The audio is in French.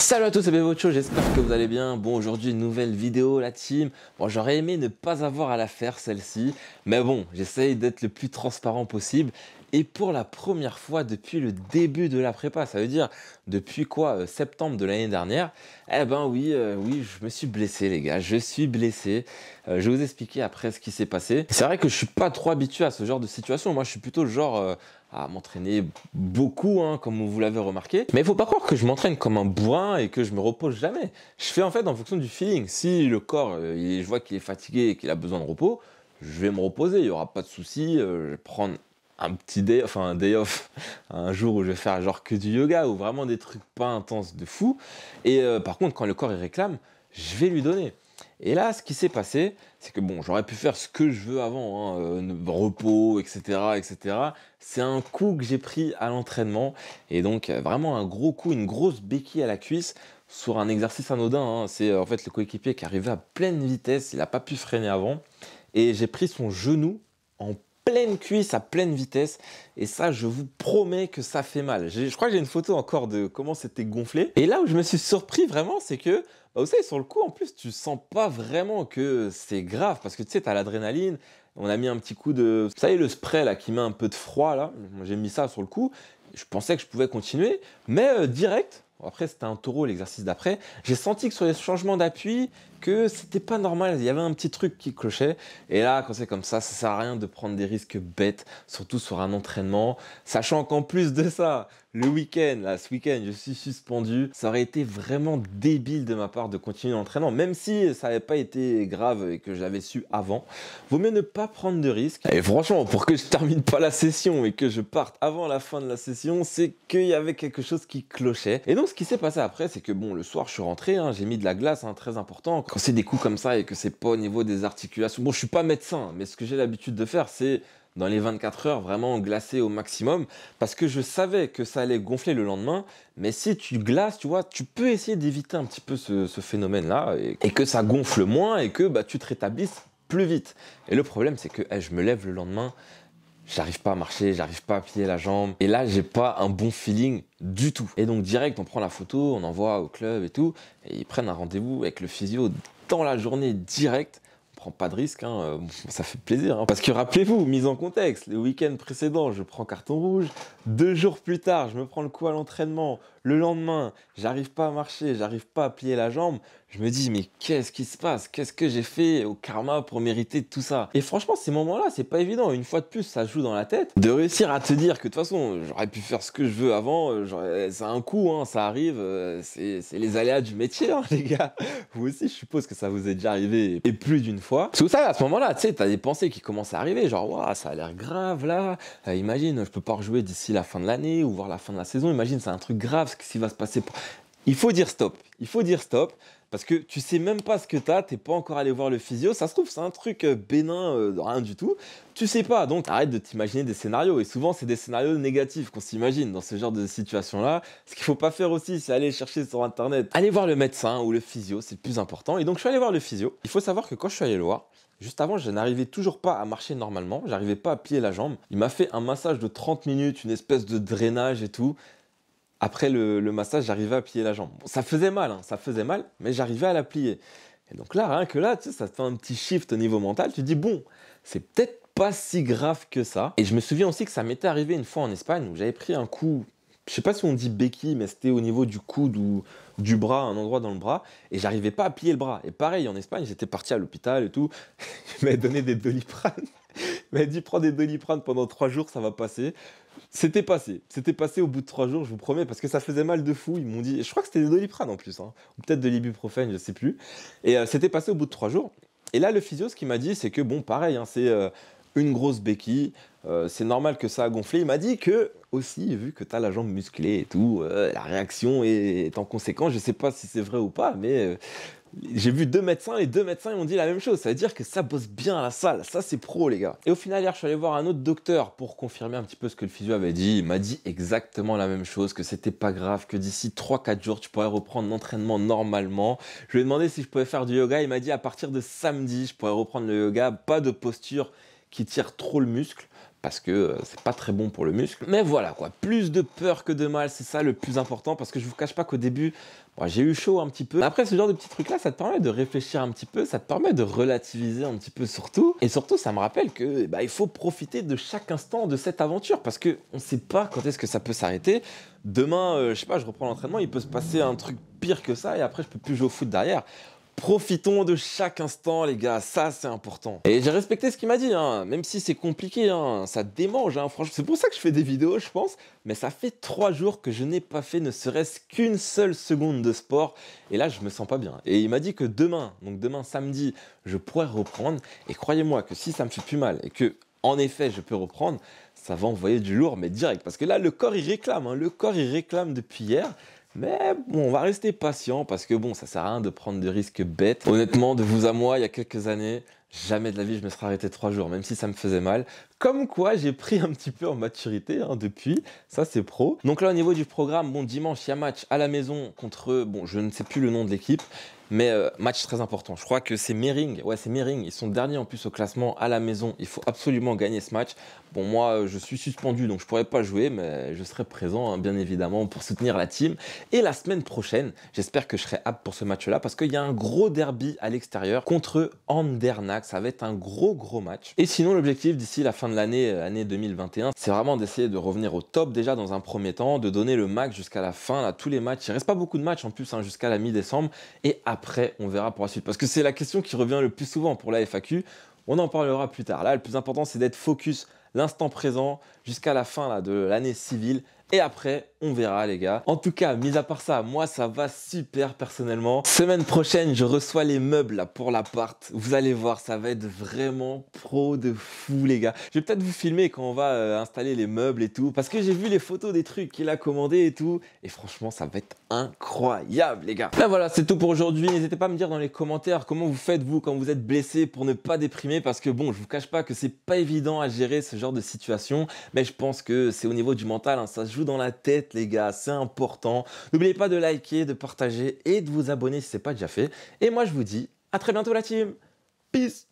Salut à tous, c'est Bevocho, j'espère que vous allez bien. Bon, aujourd'hui, une nouvelle vidéo, la team. Bon, j'aurais aimé ne pas avoir à la faire, celle-ci. Mais bon, j'essaye d'être le plus transparent possible. Et pour la première fois depuis le début de la prépa, ça veut dire depuis quoi euh, Septembre de l'année dernière. Eh ben oui, euh, oui, je me suis blessé les gars, je suis blessé. Euh, je vais vous expliquer après ce qui s'est passé. C'est vrai que je suis pas trop habitué à ce genre de situation. Moi, je suis plutôt le genre à m'entraîner beaucoup, hein, comme vous l'avez remarqué. Mais il faut pas croire que je m'entraîne comme un bourrin et que je me repose jamais. Je fais en fait en fonction du feeling. Si le corps, euh, je vois qu'il est fatigué et qu'il a besoin de repos, je vais me reposer, il n'y aura pas de souci. Euh, je vais prendre un petit day, enfin un day off, un jour où je vais faire genre que du yoga ou vraiment des trucs pas intenses de fou. Et euh, par contre, quand le corps il réclame, je vais lui donner. Et là, ce qui s'est passé, c'est que bon, j'aurais pu faire ce que je veux avant, hein, euh, repos, etc., etc. C'est un coup que j'ai pris à l'entraînement et donc euh, vraiment un gros coup, une grosse béquille à la cuisse sur un exercice anodin. Hein. C'est en fait le coéquipier qui arrivait à pleine vitesse, il n'a pas pu freiner avant et j'ai pris son genou en pleine cuisse à pleine vitesse. Et ça, je vous promets que ça fait mal. Je crois que j'ai une photo encore de comment c'était gonflé. Et là où je me suis surpris vraiment, c'est que bah, vous savez, sur le coup, en plus, tu sens pas vraiment que c'est grave parce que tu sais, as l'adrénaline. On a mis un petit coup de. Vous savez, le spray là qui met un peu de froid là. J'ai mis ça sur le coup. Je pensais que je pouvais continuer, mais euh, direct. Après, c'était un taureau l'exercice d'après. J'ai senti que sur les changements d'appui, que c'était pas normal, il y avait un petit truc qui clochait. Et là, quand c'est comme ça, ça sert à rien de prendre des risques bêtes, surtout sur un entraînement, sachant qu'en plus de ça, le week-end, là, ce week-end, je suis suspendu. Ça aurait été vraiment débile de ma part de continuer l'entraînement, même si ça n'avait pas été grave et que j'avais su avant. Vaut mieux ne pas prendre de risques. Et franchement, pour que je termine pas la session et que je parte avant la fin de la session, c'est qu'il y avait quelque chose qui clochait. Et donc, ce qui s'est passé après, c'est que bon, le soir, je suis rentré, hein, j'ai mis de la glace, un hein, très important quand c'est des coups comme ça et que c'est pas au niveau des articulations. Bon, je suis pas médecin, mais ce que j'ai l'habitude de faire, c'est dans les 24 heures vraiment glacer au maximum parce que je savais que ça allait gonfler le lendemain. Mais si tu glaces, tu vois, tu peux essayer d'éviter un petit peu ce, phénomène-là et, que ça gonfle moins et que bah, tu te rétablisses plus vite. Et le problème, c'est que je me lève le lendemain j'arrive pas à marcher, j'arrive pas à plier la jambe. Et là, j'ai pas un bon feeling du tout. Et donc, direct, on prend la photo, on envoie au club et tout. Et ils prennent un rendez-vous avec le physio dans la journée direct On prend pas de risque, hein. Euh, ça fait plaisir. Hein. Parce que rappelez-vous, mise en contexte, le week-end précédent, je prends carton rouge. Deux jours plus tard, je me prends le coup à l'entraînement. Le lendemain, j'arrive pas à marcher, j'arrive pas à plier la jambe je me dis mais qu'est-ce qui se passe Qu'est-ce que j'ai fait au karma pour mériter tout ça Et franchement, ces moments-là, c'est pas évident. Une fois de plus, ça joue dans la tête. De réussir à te dire que de toute façon, j'aurais pu faire ce que je veux avant, euh, c'est un coup, hein, ça arrive. Euh, c'est les aléas du métier, hein, les gars. Vous aussi, je suppose que ça vous est déjà arrivé et plus d'une fois. tout ça, à ce moment-là, tu sais, t'as des pensées qui commencent à arriver, genre waouh, ça a l'air grave là. Euh, imagine, je peux pas rejouer d'ici la fin de l'année ou voir la fin de la saison. Imagine, c'est un truc grave ce qui va se passer il faut dire stop. Il faut dire stop parce que tu sais même pas ce que t'as, t'es pas encore allé voir le physio, ça se trouve c'est un truc euh, bénin, euh, rien du tout, tu sais pas, donc arrête de t'imaginer des scénarios, et souvent c'est des scénarios négatifs qu'on s'imagine dans ce genre de situation-là, ce qu'il faut pas faire aussi c'est aller chercher sur internet, aller voir le médecin ou le physio, c'est le plus important, et donc je suis allé voir le physio, il faut savoir que quand je suis allé le voir, Juste avant, je n'arrivais toujours pas à marcher normalement, j'arrivais pas à plier la jambe. Il m'a fait un massage de 30 minutes, une espèce de drainage et tout. Après le, massage, j'arrivais à plier la jambe. ça faisait mal, hein, ça faisait mal, mais j'arrivais à la plier. Et donc là, rien que là, ça te fait un petit shift au niveau mental. Tu dis, bon, c'est peut-être pas si grave que ça. Et je me souviens aussi que ça m'était arrivé une fois en Espagne où j'avais pris un coup, je sais pas si on dit béquille, mais c'était au niveau du coude ou du bras, un endroit dans le bras, et j'arrivais pas à plier le bras. Et pareil, en Espagne, j'étais parti à l'hôpital et tout. Ils m'avaient donné des doliprane. Il m'a dit prends des doliprane pendant trois jours, ça va passer. C'était passé. C'était passé au bout de trois jours, je vous promets, parce que ça faisait mal de fou. Ils m'ont dit, je crois que c'était des doliprane en plus, hein. ou peut-être de l'ibuprofène, je sais plus. Et euh, c'était passé au bout de trois jours. Et là, le physio, ce qu'il m'a dit, c'est que bon, pareil, hein, c'est. Euh, une grosse béquille. Euh, c'est normal que ça a gonflé. Il m'a dit que, aussi, vu que tu as la jambe musclée et tout, euh, la réaction est, en conséquence. Je sais pas si c'est vrai ou pas, mais euh, j'ai vu deux médecins et deux médecins ils m'ont dit la même chose. Ça veut dire que ça bosse bien à la salle. Ça, c'est pro, les gars. Et au final, hier, je suis allé voir un autre docteur pour confirmer un petit peu ce que le physio avait dit. Il m'a dit exactement la même chose, que c'était pas grave, que d'ici 3-4 jours, tu pourrais reprendre l'entraînement normalement. Je lui ai demandé si je pouvais faire du yoga. Il m'a dit à partir de samedi, je pourrais reprendre le yoga, pas de posture qui tire trop le muscle parce que euh, c'est pas très bon pour le muscle. Mais voilà quoi, plus de peur que de mal, c'est ça le plus important parce que je vous cache pas qu'au début, j'ai eu chaud un petit peu. Après ce genre de petits trucs là, ça te permet de réfléchir un petit peu, ça te permet de relativiser un petit peu surtout. Et surtout, ça me rappelle que bah, il faut profiter de chaque instant de cette aventure parce qu'on on sait pas quand est-ce que ça peut s'arrêter. Demain, euh, je sais pas, je reprends l'entraînement, il peut se passer un truc pire que ça et après je peux plus jouer au foot derrière. Profitons de chaque instant, les gars, ça c'est important. Et j'ai respecté ce qu'il m'a dit, hein, même si c'est compliqué, hein, ça démange, hein, franchement. C'est pour ça que je fais des vidéos, je pense, mais ça fait trois jours que je n'ai pas fait ne serait-ce qu'une seule seconde de sport, et là je me sens pas bien. Et il m'a dit que demain, donc demain samedi, je pourrais reprendre, et croyez-moi que si ça me fait plus mal, et que en effet je peux reprendre, ça va envoyer du lourd, mais direct, parce que là le corps il réclame, le corps il réclame depuis hier, mais bon, on va rester patient parce que bon, ça sert à rien de prendre des risques bêtes. Honnêtement, de vous à moi, il y a quelques années, jamais de la vie je me serais arrêté trois jours, même si ça me faisait mal. Comme quoi, j'ai pris un petit peu en maturité hein, depuis, ça c'est pro. Donc là, au niveau du programme, bon, dimanche, il y a match à la maison contre, bon, je ne sais plus le nom de l'équipe, mais euh, match très important. Je crois que c'est Mering. Ouais, c'est Mering. Ils sont derniers en plus au classement à la maison. Il faut absolument gagner ce match. Bon, moi, euh, je suis suspendu, donc je pourrais pas jouer, mais je serai présent, hein, bien évidemment, pour soutenir la team. Et la semaine prochaine, j'espère que je serai apte pour ce match-là, parce qu'il y a un gros derby à l'extérieur contre Andernach Ça va être un gros, gros match. Et sinon, l'objectif d'ici la fin de l'année, euh, année 2021, c'est vraiment d'essayer de revenir au top déjà dans un premier temps, de donner le max jusqu'à la fin, à tous les matchs. Il reste pas beaucoup de matchs en plus, hein, jusqu'à la mi-décembre. Et après, après, on verra pour la suite. Parce que c'est la question qui revient le plus souvent pour la FAQ. On en parlera plus tard. Là, le plus important, c'est d'être focus l'instant présent jusqu'à la fin de l'année civile et après, on verra les gars. En tout cas, mis à part ça, moi ça va super personnellement. Semaine prochaine, je reçois les meubles pour l'appart. Vous allez voir, ça va être vraiment pro de fou les gars. Je vais peut-être vous filmer quand on va euh, installer les meubles et tout. Parce que j'ai vu les photos des trucs qu'il a commandé et tout. Et franchement, ça va être incroyable les gars. Ben voilà, c'est tout pour aujourd'hui. N'hésitez pas à me dire dans les commentaires comment vous faites vous quand vous êtes blessé pour ne pas déprimer. Parce que bon, je vous cache pas que c'est pas évident à gérer ce genre de situation. Mais je pense que c'est au niveau du mental, hein. ça se joue dans la tête, les gars. C'est important. N'oubliez pas de liker, de partager et de vous abonner si ce n'est pas déjà fait. Et moi, je vous dis à très bientôt, la team. Peace